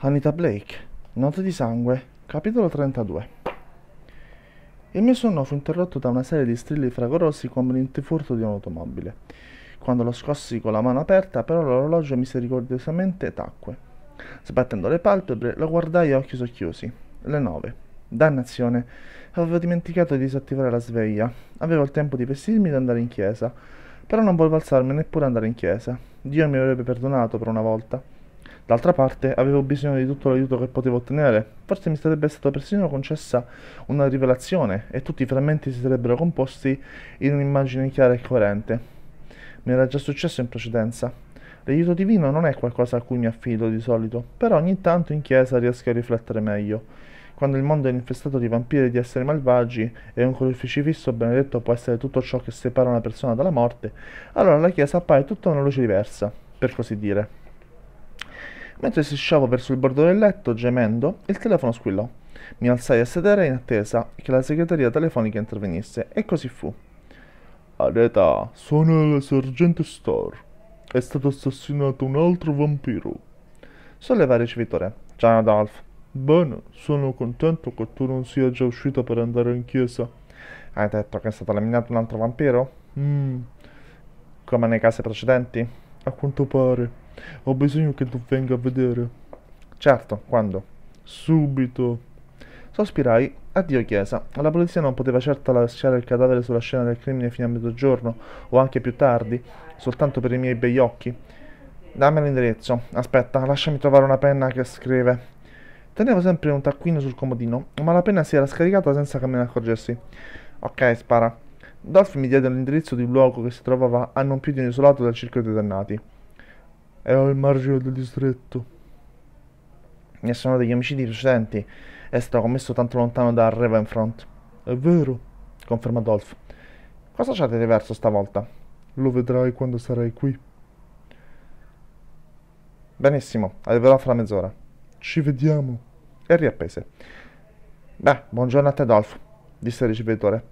Anita Blake, Note di sangue, capitolo 32. Il mio sonno fu interrotto da una serie di strilli fragorosi come l'intifurto di un'automobile. Quando lo scossi con la mano aperta, però l'orologio misericordiosamente tacque. Sbattendo le palpebre, lo guardai a occhi socchiusi. Le nove. Dannazione. Avevo dimenticato di disattivare la sveglia. Avevo il tempo di vestirmi ed andare in chiesa. Però non volevo alzarmi neppure andare in chiesa. Dio mi avrebbe perdonato per una volta. D'altra parte, avevo bisogno di tutto l'aiuto che potevo ottenere. Forse mi sarebbe stata persino concessa una rivelazione e tutti i frammenti si sarebbero composti in un'immagine chiara e coerente. Mi era già successo in precedenza. L'aiuto divino non è qualcosa a cui mi affido di solito, però ogni tanto in chiesa riesco a riflettere meglio. Quando il mondo è infestato di vampiri e di esseri malvagi e un crocifisso benedetto può essere tutto ciò che separa una persona dalla morte, allora la chiesa appare tutta una luce diversa, per così dire. Mentre si sciava verso il bordo del letto, gemendo, il telefono squillò. Mi alzai a sedere in attesa che la segreteria telefonica intervenisse, e così fu. Areta, sono il sergente Star. È stato assassinato un altro vampiro. Solleva il ricevitore. Ciao Adolf. Bene, sono contento che tu non sia già uscita per andare in chiesa. Hai detto che è stato eliminato un altro vampiro? Mmm. Come nei casi precedenti? A quanto pare. Ho bisogno che tu venga a vedere. Certo, quando? Subito. Sospirai. Addio chiesa. La polizia non poteva certo lasciare il cadavere sulla scena del crimine fino a mezzogiorno, o anche più tardi, soltanto per i miei bei occhi. Dammi l'indirizzo. Aspetta, lasciami trovare una penna che scrive. Tenevo sempre un taccuino sul comodino, ma la penna si era scaricata senza che me ne accorgessi. Ok, spara. Dolph mi diede l'indirizzo di un luogo che si trovava a non più di un isolato dal circuito dei dannati erano al margine del distretto. E sono degli omicidi precedenti È stato commesso tanto lontano da Ravenfront. È vero, conferma Dolph. Cosa c'è di diverso stavolta? Lo vedrai quando sarai qui. Benissimo, arriverò fra mezz'ora. Ci vediamo. E riappese. Beh, buongiorno a te Dolph, disse il ricevitore.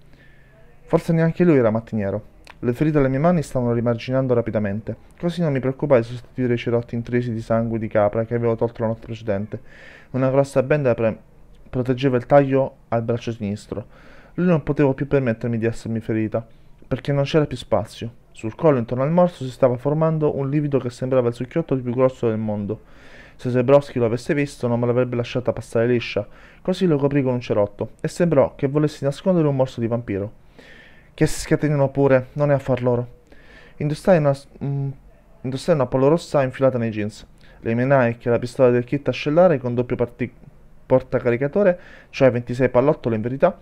Forse neanche lui era mattiniero. Le ferite alle mie mani stavano rimarginando rapidamente, così non mi preoccupai di sostituire i cerotti intrisi di sangue di capra che avevo tolto la notte precedente. Una grossa benda pre- proteggeva il taglio al braccio sinistro. Lui non potevo più permettermi di essermi ferita, perché non c'era più spazio. Sul collo intorno al morso si stava formando un livido che sembrava il succhiotto più grosso del mondo. Se Zebrowski lo avesse visto non me l'avrebbe lasciata passare liscia, così lo coprì con un cerotto e sembrò che volessi nascondere un morso di vampiro che si scatenino pure, non è affar loro. Indossai una, mh, mm, indossai una polo rossa infilata nei jeans. Le mie Nike e la pistola del kit ascellare con doppio parti- portacaricatore, cioè 26 pallottole in verità.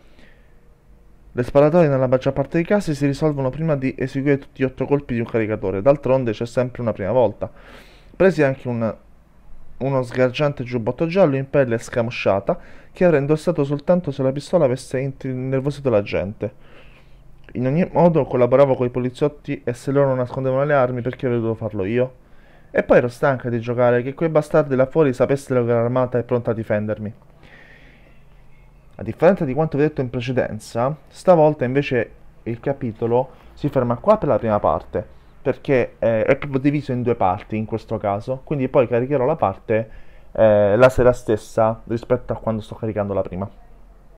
Le sparatorie nella maggior parte dei casi si risolvono prima di eseguire tutti gli otto colpi di un caricatore, d'altronde c'è sempre una prima volta. Presi anche un, uno sgargiante giubbotto giallo in pelle scamosciata che avrei indossato soltanto se la pistola avesse innervosito la gente. In ogni modo collaboravo con i poliziotti e se loro nascondevano le armi perché avevo dovuto farlo io? E poi ero stanca di giocare, che quei bastardi là fuori sapessero che ero armata e pronta a difendermi. A differenza di quanto vi ho detto in precedenza, stavolta invece il capitolo si ferma qua per la prima parte, perché eh, è proprio diviso in due parti in questo caso, quindi poi caricherò la parte eh, la sera stessa rispetto a quando sto caricando la prima.